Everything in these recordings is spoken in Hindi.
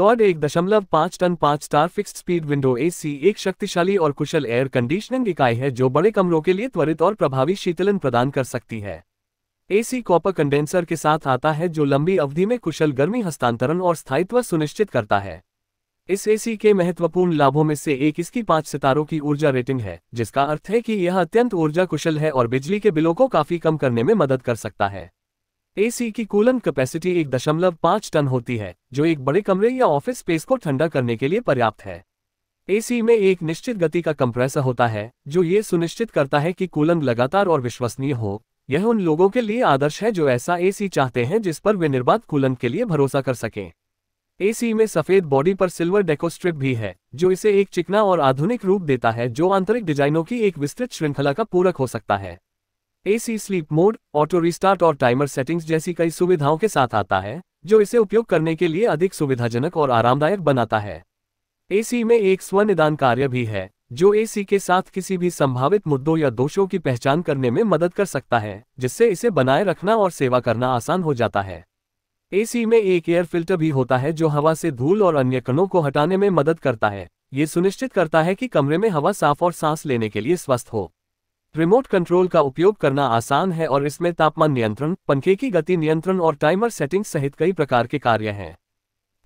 लॉर्ड एक दशमलव पाँच टन पाँच star fixed speed window AC एक शक्तिशाली और कुशल एयर कंडीशनिंग इकाई है जो बड़े कमरों के लिए त्वरित और प्रभावी शीतलन प्रदान कर सकती है एसी कॉपर कंडेंसर के साथ आता है जो लंबी अवधि में कुशल गर्मी हस्तांतरण और स्थायित्व सुनिश्चित करता है इस एसी के महत्वपूर्ण लाभों में से एक इसकी पाँच सितारों की ऊर्जा रेटिंग है जिसका अर्थ है कि यह अत्यंत ऊर्जा कुशल है और बिजली के बिलों को काफी कम करने में मदद कर सकता है एसी की कूलन कैपेसिटी एक दशमलव पाँच टन होती है जो एक बड़े कमरे या ऑफिस स्पेस को ठंडा करने के लिए पर्याप्त है एसी में एक निश्चित गति का कंप्रेसर होता है जो ये सुनिश्चित करता है कि कूलन लगातार और विश्वसनीय हो यह उन लोगों के लिए आदर्श है जो ऐसा एसी चाहते हैं जिस पर वे निर्बाध कूलन के लिए भरोसा कर सकें एसी में सफेद बॉडी पर सिल्वर डेकोस्ट्रिप भी है जो इसे एक चिकना और आधुनिक रूप देता है जो आंतरिक डिजाइनों की एक विस्तृत श्रृंखला का पूरक हो सकता है AC sleep mode auto restart और टाइमर सेटिंग्स जैसी कई सुविधाओं के साथ आता है जो इसे उपयोग करने के लिए अधिक सुविधाजनक और आरामदायक बनाता है एसी में एक स्व निदान कार्य भी है जो एसी के साथ किसी भी संभावित मुद्दों या दोषों की पहचान करने में मदद कर सकता है जिससे इसे बनाए रखना और सेवा करना आसान हो जाता है एसी में एक एयर फिल्टर भी होता है जो हवा से धूल और अन्य कणों को हटाने में मदद करता है ये सुनिश्चित करता है कि कमरे में हवा साफ और सांस लेने के लिए स्वस्थ हो रिमोट कंट्रोल का उपयोग करना आसान है और इसमें तापमान नियंत्रण पंखे की गति नियंत्रण और टाइमर सेटिंग सहित कई प्रकार के कार्य हैं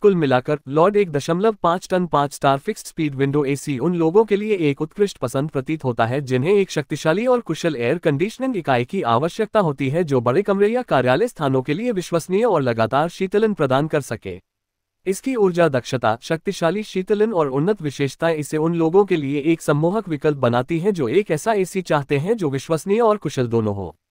कुल मिलाकर लॉर्ड एक दशमलव पाँच टन पाँच star fixed speed window AC उन लोगों के लिए एक उत्कृष्ट पसंद प्रतीत होता है जिन्हें एक शक्तिशाली और कुशल एयर कंडीशनिंग इकाई की आवश्यकता होती है जो बड़े कमरे या कार्यालय स्थानों के लिए विश्वसनीय और लगातार शीतलन प्रदान कर सके इसकी ऊर्जा दक्षता शक्तिशाली शीतलन और उन्नत विशेषताएं इसे उन लोगों के लिए एक सम्मोहक विकल्प बनाती हैं जो एक ऐसा एसी चाहते हैं जो विश्वसनीय और कुशल दोनों हो